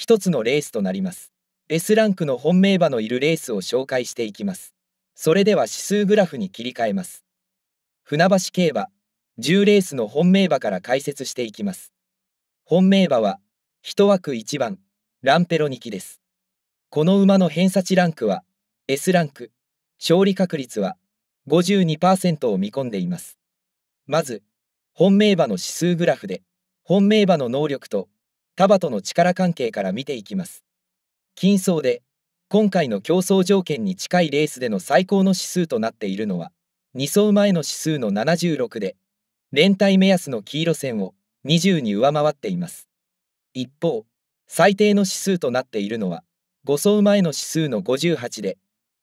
一つのレースとなります。S ランクの本命馬のいるレースを紹介していきます。それでは指数グラフに切り替えます。船橋競馬、10レースの本命馬から解説していきます。本命馬は、1枠1番、ランペロ2期です。この馬の偏差値ランクは、S ランク、勝利確率は52%を見込んでいます。まず、本命馬の指数グラフで、本命馬の能力とタバとの力関係から見ていきます。金層で、今回の競争条件に近いレースでの最高の指数となっているのは、2走前の指数の76で、連帯目安の黄色線を20に上回っています。一方、最低の指数となっているのは、5走前の指数の58で、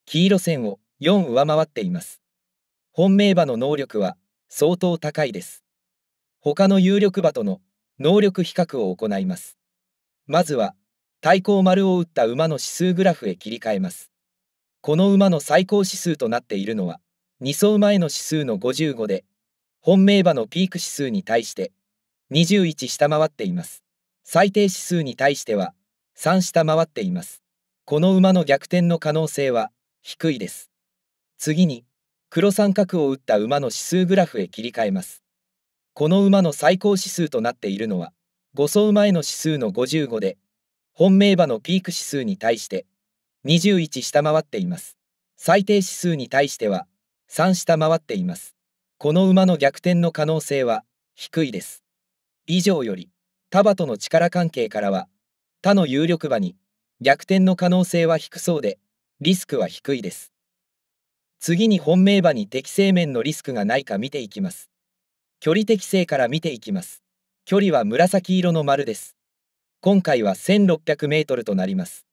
黄色線を4上回っています。本命馬の能力は相当高いです。他の有力馬との能力比較を行います。まずは、対抗丸を打った馬の指数グラフへ切り替えます。この馬の最高指数となっているのは、2走前の指数の55で、本命馬のピーク指数に対して、21下回っています。最低指数に対しては、3下回っています。この馬の逆転の可能性は、低いです。次に、黒三角を打った馬の指数グラフへ切り替えます。この馬の最高指数となっているのは、5走前の指数の55で、本命馬のピーク指数に対して21下回っています。最低指数に対しては3下回っています。この馬の逆転の可能性は低いです。以上より、タバとの力関係からは、他の有力馬に逆転の可能性は低そうで、リスクは低いです。次に本命馬に適正面のリスクがないか見ていきます。距離適性から見ていきます。距離は紫色の丸です。今回は1600メートルとなります。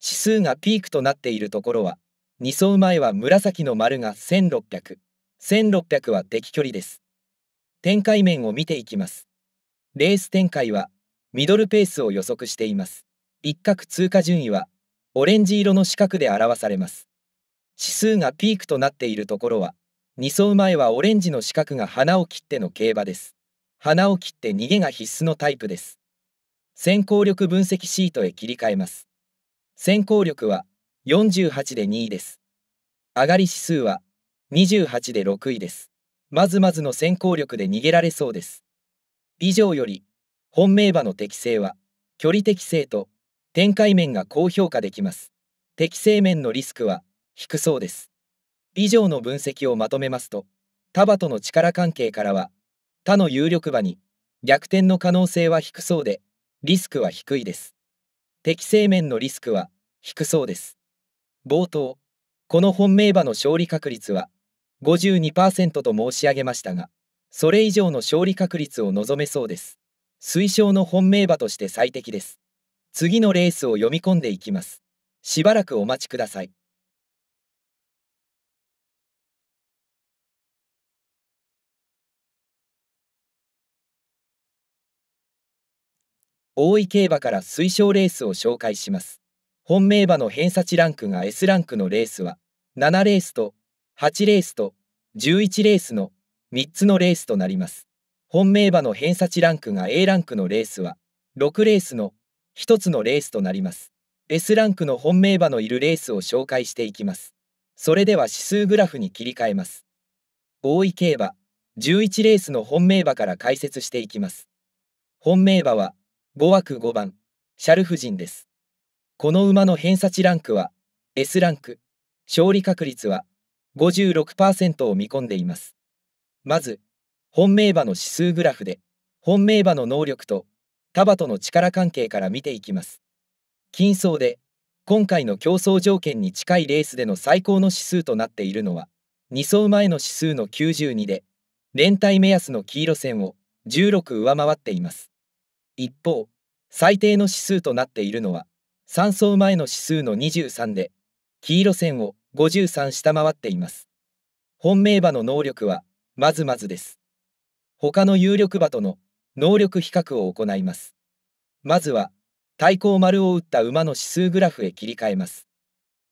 指数がピークとなっているところは、2走前は紫の丸が1600、1600は敵距離です。展開面を見ていきます。レース展開は、ミドルペースを予測しています。一角通過順位は、オレンジ色の四角で表されます。指数がピークとなっているところは、2走前はオレンジの四角が花を切っての競馬です。花を切って逃げが必須のタイプです。先行力分析シートへ切り替えます。先行力は48で2位です。上がり指数は28で6位です。まずまずの先行力で逃げられそうです。以上より、本命馬の適性は、距離適性と展開面が高評価できます。適性面のリスクは低そうです。以上の分析をまとめますと他馬との力関係からは他の有力馬に逆転の可能性は低そうでリスクは低いです適正面のリスクは低そうです冒頭この本命馬の勝利確率は52%と申し上げましたがそれ以上の勝利確率を望めそうです推奨の本命馬として最適です次のレースを読み込んでいきますしばらくお待ちください大井競馬から推奨レースを紹介します。本命馬の偏差値ランクが S ランクのレースは、7レースと8レースと11レースの3つのレースとなります。本命馬の偏差値ランクが A ランクのレースは、6レースの1つのレースとなります。S ランクの本命馬のいるレースを紹介していきます。それでは指数グラフに切り替えます。大井競馬、11レースの本命馬から解説していきます。本命馬は、5枠5番、シャルフ人です。この馬の偏差値ランクは S ランク、勝利確率は56%を見込んでいます。まず、本命馬の指数グラフで、本命馬の能力とタバとの力関係から見ていきます。金層で、今回の競争条件に近いレースでの最高の指数となっているのは、2走前の指数の92で、連帯目安の黄色線を16上回っています。一方、最低の指数となっているのは、3走前の指数の23で、黄色線を53下回っています。本命馬の能力は、まずまずです。他の有力馬との能力比較を行います。まずは、対抗丸を打った馬の指数グラフへ切り替えます。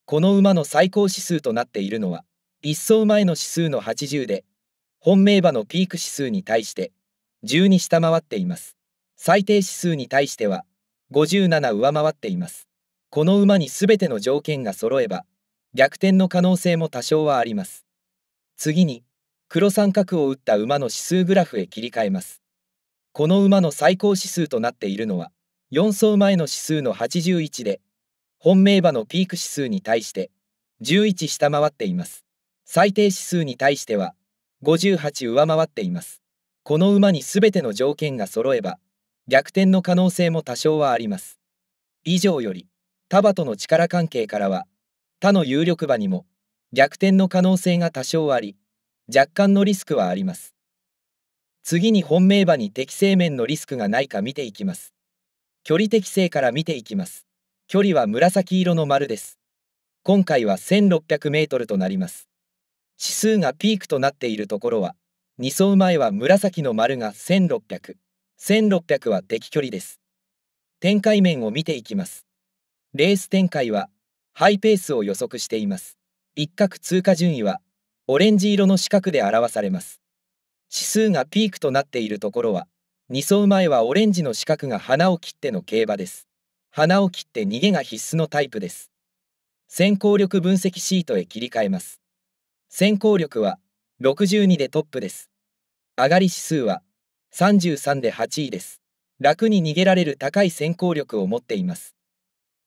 この馬の最高指数となっているのは、1走前の指数の80で、本命馬のピーク指数に対して、12下回っています。最低指数に対しては57上回っていますこの馬に全ての条件が揃えば逆転の可能性も多少はあります次に黒三角を打った馬の指数グラフへ切り替えますこの馬の最高指数となっているのは4走前の指数の81で本命馬のピーク指数に対して11下回っています最低指数に対しては58上回っていますこの馬に全ての条件が揃えば逆転の可能性も多少はあります。以上より、他馬との力関係からは、他の有力馬にも逆転の可能性が多少あり、若干のリスクはあります。次に本命馬に適正面のリスクがないか見ていきます。距離適正から見ていきます。距離は紫色の丸です。今回は1600メートルとなります。指数がピークとなっているところは、2走前は紫の丸が1600。1600は敵距離です。展開面を見ていきます。レース展開はハイペースを予測しています。一角通過順位はオレンジ色の四角で表されます。指数がピークとなっているところは2走前はオレンジの四角が花を切っての競馬です。花を切って逃げが必須のタイプです。先行力分析シートへ切り替えます。先行力は62でトップです。上がり指数は33で8位です。楽に逃げられる高い先行力を持っています。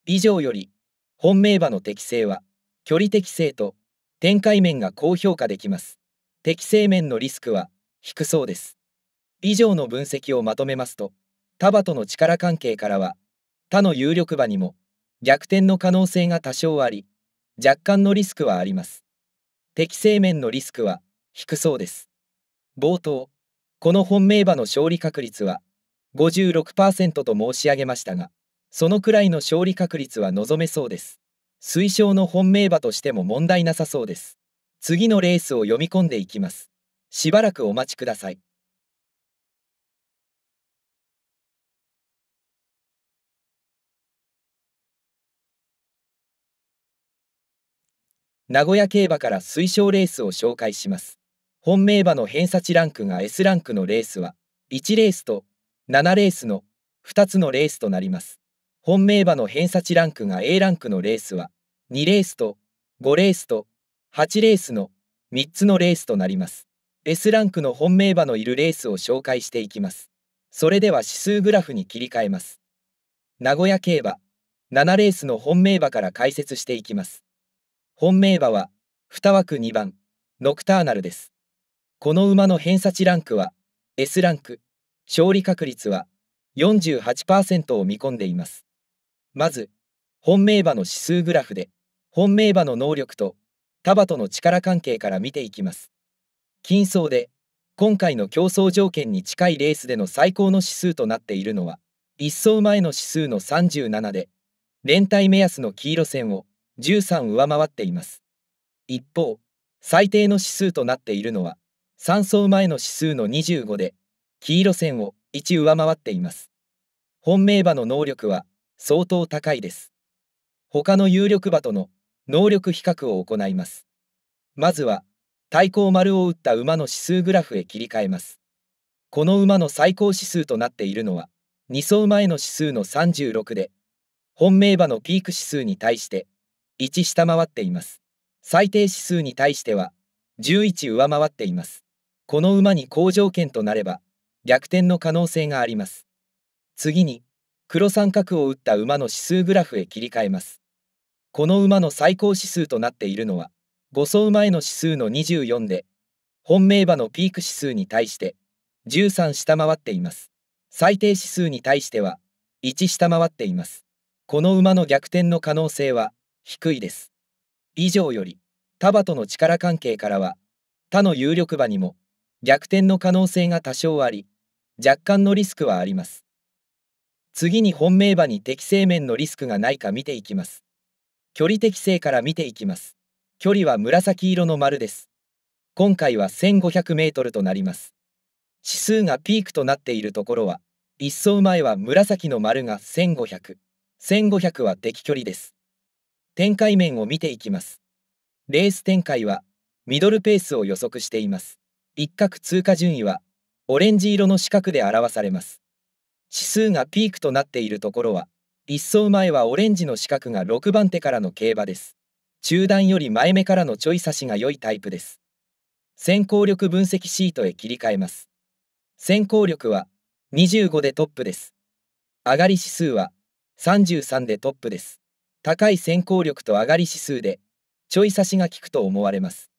以上より、本命馬の適性は、距離適性と展開面が高評価できます。適性面のリスクは低そうです。以上の分析をまとめますと、タバとの力関係からは、他の有力馬にも逆転の可能性が多少あり、若干のリスクはあります。適性面のリスクは低そうです。冒頭この本命馬の勝利確率は56%と申し上げましたが、そのくらいの勝利確率は望めそうです。推奨の本命馬としても問題なさそうです。次のレースを読み込んでいきます。しばらくお待ちください。名古屋競馬から推奨レースを紹介します。本命馬の偏差値ランクが S ランクのレースは1レースと7レースの2つのレースとなります。本命馬の偏差値ランクが A ランクのレースは2レースと5レースと8レースの3つのレースとなります。S ランクの本命馬のいるレースを紹介していきます。それでは指数グラフに切り替えます。名古屋競馬7レースの本命馬から解説していきます。本命馬は2枠2番ノクターナルです。この馬の偏差値ランクは S ランク、勝利確率は48%を見込んでいます。まず、本命馬の指数グラフで、本命馬の能力と束との力関係から見ていきます。金層で、今回の競争条件に近いレースでの最高の指数となっているのは、1走前の指数の37で、連帯目安の黄色線を13上回っています。一方、最低の指数となっているのは、3走前の指数の25で黄色線を1上回っています本命馬の能力は相当高いです他の有力馬との能力比較を行いますまずは対抗丸を打った馬の指数グラフへ切り替えますこの馬の最高指数となっているのは2走前の指数の36で本命馬のピーク指数に対して1下回っています最低指数に対しては11上回っていますこの馬に好条件となれば、逆転の可能性があります。次に、黒三角を打った馬の指数グラフへ切り替えます。この馬の最高指数となっているのは、5走馬への指数の24で、本命馬のピーク指数に対して13下回っています。最低指数に対しては1下回っています。この馬の逆転の可能性は低いです。以上より、タバとの力関係からは、他の有力馬にも逆転の可能性が多少あり、若干のリスクはあります。次に本命馬に適正面のリスクがないか見ていきます。距離適正から見ていきます。距離は紫色の丸です。今回は1500メートルとなります。指数がピークとなっているところは、一走前は紫の丸が1500、1500は適距離です。展開面を見ていきます。レース展開は、ミドルペースを予測しています。一角通過順位はオレンジ色の四角で表されます指数がピークとなっているところは一走前はオレンジの四角が6番手からの競馬です中段より前目からのちょい差しが良いタイプです先行力分析シートへ切り替えます先行力は25でトップです上がり指数は33でトップです高い先行力と上がり指数でちょい差しが効くと思われます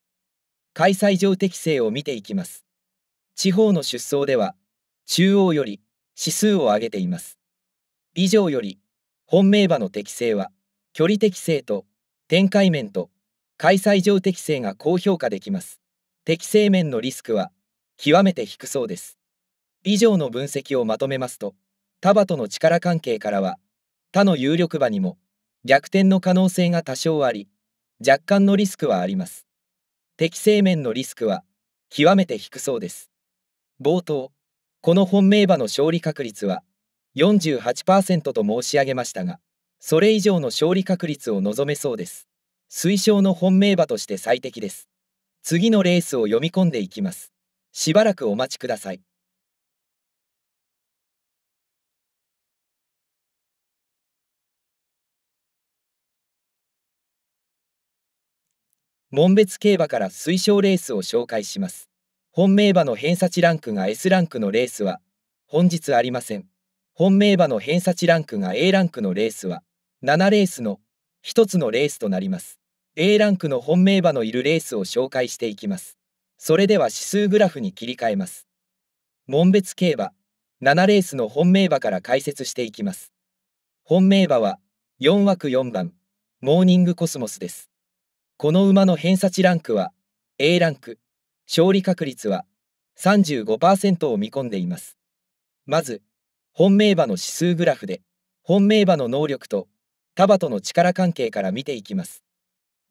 開催上適性を見ていきます。地方の出走では、中央より指数を上げています。以上より、本命馬の適性は、距離適性と展開面と開催上適性が高評価できます。適性面のリスクは極めて低そうです。以上の分析をまとめますと、タバとの力関係からは、他の有力馬にも逆転の可能性が多少あり、若干のリスクはあります。適正面のリスクは極めて低そうです。冒頭、この本命馬の勝利確率は48%と申し上げましたが、それ以上の勝利確率を望めそうです。推奨の本命馬として最適です。次のレースを読み込んでいきます。しばらくお待ちください。門別競馬から推奨レースを紹介します。本命馬の偏差値ランクが S ランクのレースは、本日ありません。本命馬の偏差値ランクが A ランクのレースは、7レースの1つのレースとなります。A ランクの本命馬のいるレースを紹介していきます。それでは指数グラフに切り替えます。門別競馬、7レースの本命馬から解説していきます。本命馬は、4枠4番、モーニングコスモスです。この馬の偏差値ランクは A ランク、勝利確率は35%を見込んでいます。まず、本命馬の指数グラフで、本命馬の能力と束との力関係から見ていきます。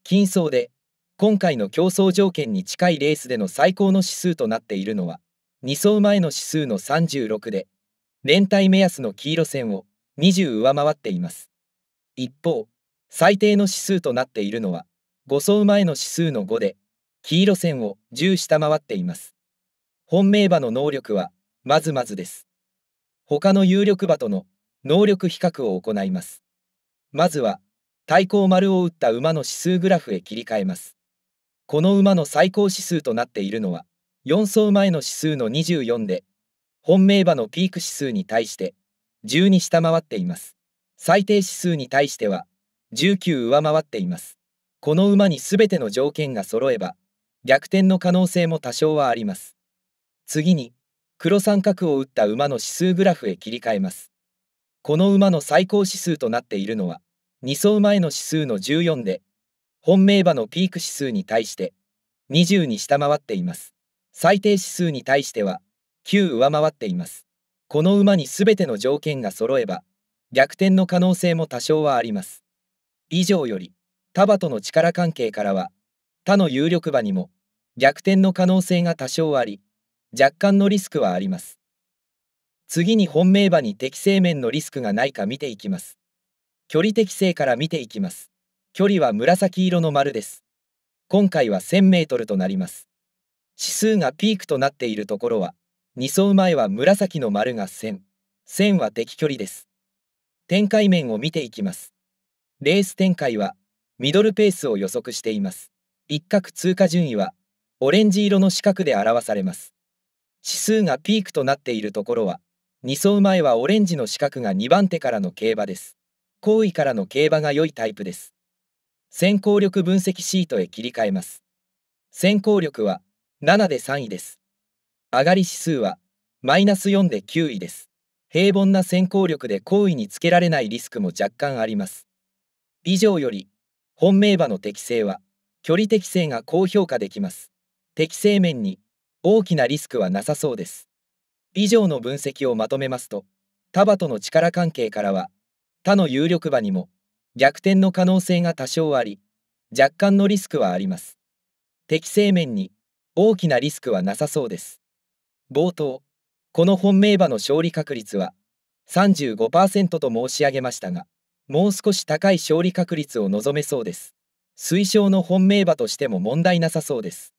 金層で、今回の競争条件に近いレースでの最高の指数となっているのは、2走前の指数の36で、連帯目安の黄色線を20上回っています。一方、最低の指数となっているのは、5走前の指数の5で、黄色線を10下回っています。本命馬の能力は、まずまずです。他の有力馬との能力比較を行います。まずは、対抗丸を打った馬の指数グラフへ切り替えます。この馬の最高指数となっているのは、4走前の指数の24で、本命馬のピーク指数に対して、12下回っています。最低指数に対しては、19上回っています。この馬に全ての条件が揃えば逆転の可能性も多少はあります次に黒三角を打った馬の指数グラフへ切り替えますこの馬の最高指数となっているのは2走前の指数の14で本命馬のピーク指数に対して20に下回っています最低指数に対しては9上回っていますこの馬に全ての条件が揃えば逆転の可能性も多少はあります以上より他馬との力関係からは他の有力馬にも逆転の可能性が多少あり若干のリスクはあります次に本命馬に適正面のリスクがないか見ていきます距離適正から見ていきます距離は紫色の丸です今回は 1000m となります指数がピークとなっているところは2走前は紫の丸が1000 1000は適距離です展開面を見ていきますレース展開はミドルペースを予測しています。一角通過順位は、オレンジ色の四角で表されます。指数がピークとなっているところは、2走前はオレンジの四角が2番手からの競馬です。後位からの競馬が良いタイプです。先行力分析シートへ切り替えます。先行力は7で3位です。上がり指数はマイナス4で9位です。平凡な先行力で後位につけられないリスクも若干あります。以上より本命馬の適性は、距離適性が高評価できます。適性面に大きなリスクはなさそうです。以上の分析をまとめますと、タバとの力関係からは、他の有力馬にも逆転の可能性が多少あり、若干のリスクはあります。適正面に大きなリスクはなさそうです。冒頭、この本命馬の勝利確率は35%と申し上げましたが、もう少し高い勝利確率を望めそうです。推奨の本命馬としても問題なさそうです。